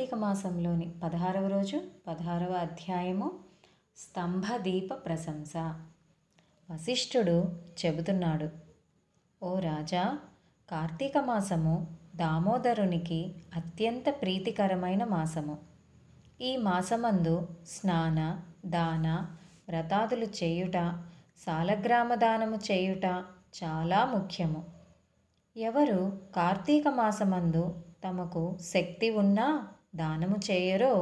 కార్తీక మాసంలోని పదహారవ రోజు పదహారవ అధ్యాయము స్తంభదీప ప్రశంస వశిష్ఠుడు చెబుతున్నాడు ఓ రాజా కార్తీక మాసము దామోదరునికి అత్యంత ప్రీతికరమైన మాసము ఈ మాసమందు స్నాన దాన వ్రతాదులు చేయుట సాలగ్రామ దానము చేయుట చాలా ముఖ్యము ఎవరు కార్తీక మాసమందు తమకు శక్తి ఉన్నా దానము చేయరో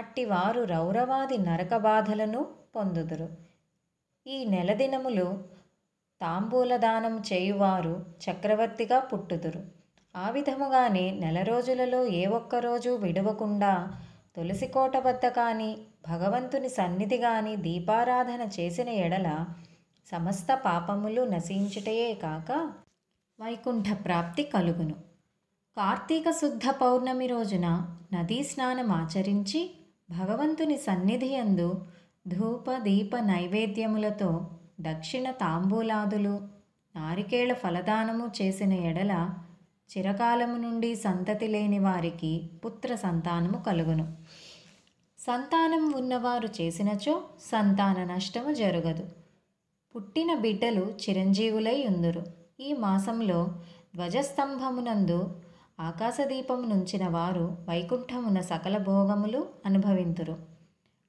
అట్టివారు రౌరవాది నరక బాధలను పొందుదురు ఈ నెల దినములు తాంబూల దానం చేయువారు చక్రవర్తిగా పుట్టుదురు ఆ విధముగానే నెల రోజులలో ఏ ఒక్కరోజు విడవకుండా తులసికోట వద్ద కానీ భగవంతుని సన్నిధి కానీ దీపారాధన చేసిన ఎడల సమస్త పాపములు నశించుటయే కాక వైకుంఠ ప్రాప్తి కలుగును కార్తీక శుద్ధ పౌర్ణమి రోజున నదీ స్నానం ఆచరించి భగవంతుని సన్నిధి అందు ధూప దీప నైవేద్యములతో దక్షిణ తాంబూలాదులు నారికేళ ఫలదానము చేసిన ఎడల చిరకాలము నుండి సంతతి లేని వారికి పుత్ర సంతానము కలుగును సంతానం ఉన్నవారు చేసినచో సంతాన నష్టము జరగదు పుట్టిన బిడ్డలు చిరంజీవులై ఉందురు ఈ మాసంలో ధ్వజస్తంభమునందు ఆకాశదీపం నుంచిన వారు వైకుంఠమున సకల భోగములు అనుభవింతురు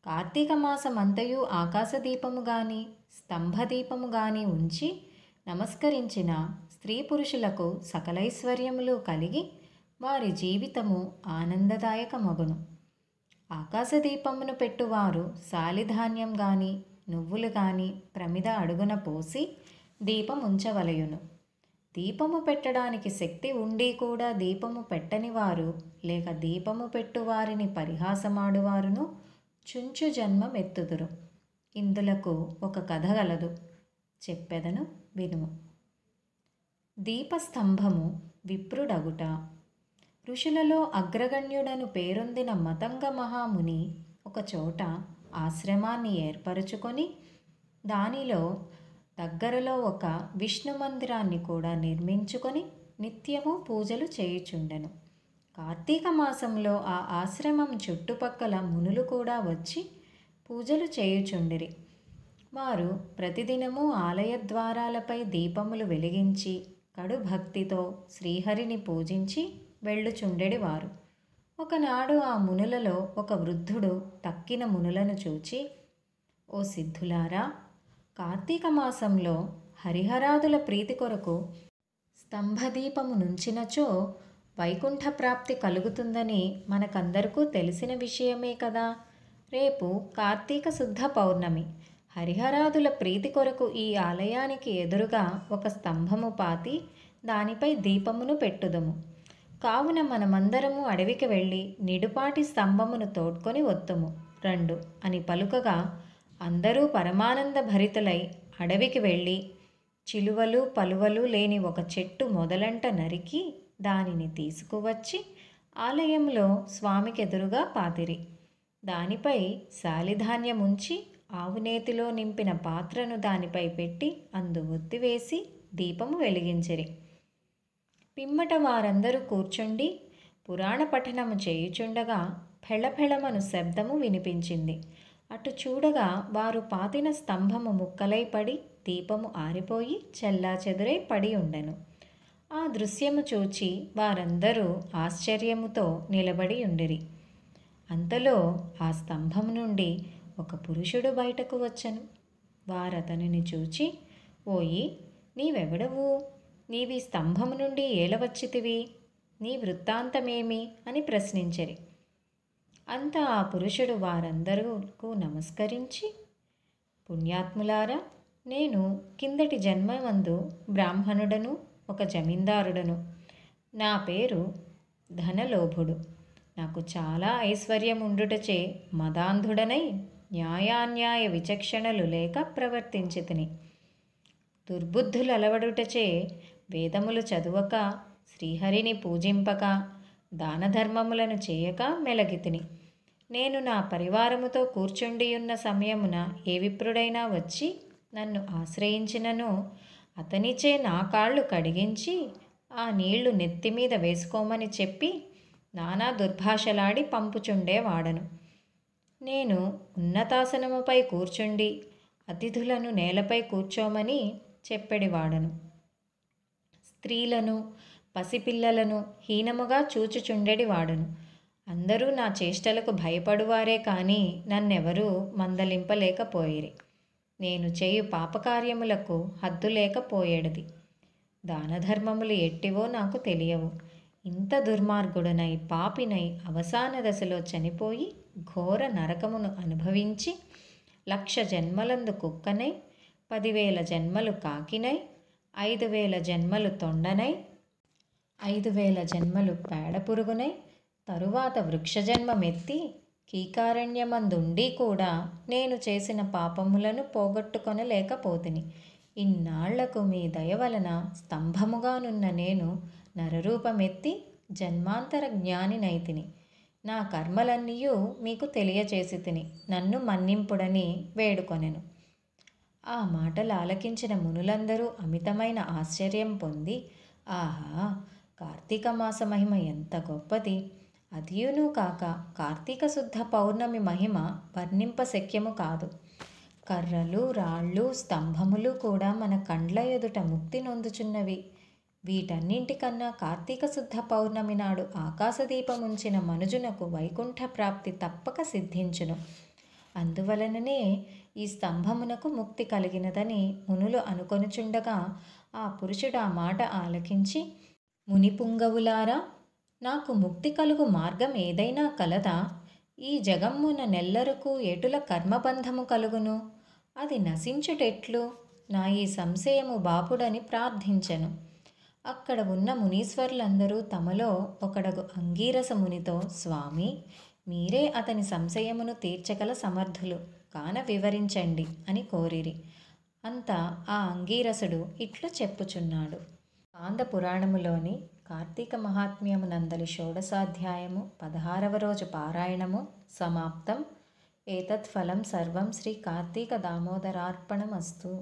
కార్తీక మాసమంతయు ఆకాశదీపము గాని స్తంభదీపము గాని ఉంచి నమస్కరించిన స్త్రీ పురుషులకు సకలైశ్వర్యములు కలిగి వారి జీవితము ఆనందదాయకమగును ఆకాశదీపమును పెట్టువారు సాలిధాన్యం గాని నువ్వులు గాని ప్రమిద అడుగున పోసి దీపం ఉంచవలయును దీపము పెట్టడానికి శక్తి ఉండి కూడా దీపము పెట్టని వారు లేక దీపము పెట్టువారిని పరిహాసమాడువారును చుంచు ఎత్తుదురు ఇందులకు ఒక కథ గలదు చెప్పెదను వినుము దీపస్తంభము విప్రుడగుట ఋషులలో అగ్రగణ్యుడను పేరొందిన మతంగ మహాముని ఒకచోట ఆశ్రమాన్ని ఏర్పరుచుకొని దానిలో దగ్గరలో ఒక విష్ణు మందిరాన్ని కూడా నిర్మించుకొని నిత్యము పూజలు చేయుచుండెను కార్తీక మాసంలో ఆ ఆశ్రమం చుట్టుపక్కల మునులు కూడా వచ్చి పూజలు చేయుచుండిరి వారు ప్రతిదినము ఆలయ ద్వారాలపై దీపములు వెలిగించి కడు భక్తితో శ్రీహరిని పూజించి వెళ్ళుచుండెడి వారు ఒకనాడు ఆ మునులలో ఒక వృద్ధుడు తక్కిన మునులను చూచి ఓ సిద్ధులారా కార్తీక మాసంలో హరిహరాదుల ప్రీతి కొరకు స్తంభదీపము నుంచినచో వైకుంఠ ప్రాప్తి కలుగుతుందని మనకందరికూ తెలిసిన విషయమే కదా రేపు కార్తీక శుద్ధ పౌర్ణమి హరిహరాదుల ప్రీతి కొరకు ఈ ఆలయానికి ఎదురుగా ఒక స్తంభము పాతి దానిపై దీపమును పెట్టుదము కావున మనమందరము అడవికి వెళ్ళి నిడుపాటి స్తంభమును తోడ్కొని వత్తుము రెండు అని పలుకగా అందరూ పరమానంద భరితులై అడవికి వెళ్ళి చిలువలు పలువలు లేని ఒక చెట్టు మొదలంట నరికి దానిని తీసుకువచ్చి ఆలయంలో స్వామికెదురుగా పాతిరి దానిపై శాలిధాన్యం ఉంచి ఆవునేతిలో నింపిన పాత్రను దానిపై పెట్టి అందు ఒత్తివేసి దీపము వెలిగించిరి పిమ్మట వారందరూ కూర్చుండి పురాణ పఠనము చేయుచుండగా ఫెళఫెళమను శబ్దము వినిపించింది అటు చూడగా వారు పాతిన స్తంభము ముక్కలై పడి దీపము ఆరిపోయి చెల్లా చెదురై పడి ఉండెను ఆ దృశ్యము చూచి వారందరూ ఆశ్చర్యముతో నిలబడి ఉండిరి అంతలో ఆ స్తంభం నుండి ఒక పురుషుడు బయటకు వచ్చను వారతనిని చూచి ఓయి నీవెవడవు నీవి స్తంభం నుండి ఏలవచ్చితివి నీ వృత్తాంతమేమి అని ప్రశ్నించరి అంత ఆ పురుషుడు వారందరూ నమస్కరించి పుణ్యాత్ములారా నేను కిందటి జన్మమందు బ్రాహ్మణుడను ఒక జమీందారుడను నా పేరు ధనలోభుడు నాకు చాలా ఐశ్వర్యం ఉండుటచే మదాంధుడనై న్యాయాన్యాయ విచక్షణలు లేక ప్రవర్తించి తిని దుర్బుద్ధులు అలవడుటచే వేదములు చదువక శ్రీహరిని పూజింపక దాన ధర్మములను చేయక మెలగితిని నేను నా పరివారముతో కూర్చుండి ఉన్న సమయమున ఏ విప్రుడైనా వచ్చి నన్ను ఆశ్రయించినను అతనిచే నా కాళ్ళు కడిగించి ఆ నీళ్లు నెత్తి మీద వేసుకోమని చెప్పి నానా దుర్భాషలాడి పంపుచుండేవాడను నేను ఉన్నతాసనముపై కూర్చుండి అతిథులను నేలపై కూర్చోమని చెప్పెడివాడను స్త్రీలను పసిపిల్లలను హీనముగా చూచుచుండెడి వాడును అందరూ నా చేష్టలకు భయపడువారే కానీ నన్నెవరూ మందలింపలేకపోయిరి నేను చేయు పాపకార్యములకు హద్దు లేకపోయేడిది దానధర్మములు ఎట్టివో నాకు తెలియవు ఇంత దుర్మార్గుడనై పాపినై అవసాన దశలో చనిపోయి ఘోర నరకమును అనుభవించి లక్ష జన్మలందు కుక్కనై పదివేల జన్మలు కాకినై ఐదు వేల జన్మలు తొండనై ఐదు వేల జన్మలు పేడ పురుగునై తరువాత వృక్షజన్మమెత్తి కీకారణ్యమందుండి కూడా నేను చేసిన పాపములను పోగొట్టుకొనలేకపోతిని ఇన్నాళ్లకు మీ దయ వలన స్తంభముగానున్న నేను నరరూపమెత్తి జన్మాంతర జ్ఞానినైతిని నా కర్మలన్నీయూ మీకు తెలియచేసి తిని నన్ను మన్నింపుడని వేడుకొనెను ఆ మాటలు ఆలకించిన మునులందరూ అమితమైన ఆశ్చర్యం పొంది ఆహా కార్తీక మాస మహిమ ఎంత గొప్పది అదియును కాక కార్తీక శుద్ధ పౌర్ణమి మహిమ వర్ణింప శక్యము కాదు కర్రలు రాళ్ళు స్తంభములు కూడా మన కండ్ల ఎదుట ముక్తి నొందుచున్నవి వీటన్నింటికన్నా కార్తీక శుద్ధ పౌర్ణమి నాడు ఆకాశదీపం ఉంచిన మనుజునకు వైకుంఠ ప్రాప్తి తప్పక సిద్ధించును అందువలననే ఈ స్తంభమునకు ముక్తి కలిగినదని మునులు అనుకొనుచుండగా ఆ పురుషుడు ఆ మాట ఆలకించి మునిపుంగవులారా నాకు ముక్తి కలుగు మార్గం ఏదైనా కలదా ఈ జగమ్మున నెల్లరకు ఎటుల కర్మబంధము కలుగును అది నశించుటెట్లు నా ఈ సంశయము బాపుడని ప్రార్థించను అక్కడ ఉన్న మునీశ్వరులందరూ తమలో ఒకడగు అంగీరస మునితో స్వామి మీరే అతని సంశయమును తీర్చగల సమర్థులు కాన వివరించండి అని కోరిరి అంతా ఆ అంగీరసుడు ఇట్లు చెప్పుచున్నాడు పురాణములోని కార్తీక మహాత్మ్యము నందలి షోడసాధ్యాయము పదహారవ రోజు పారాయణము సమాప్తం ఏతత్ఫలం సర్వం శ్రీ కార్తీక దామోదరార్పణమస్తు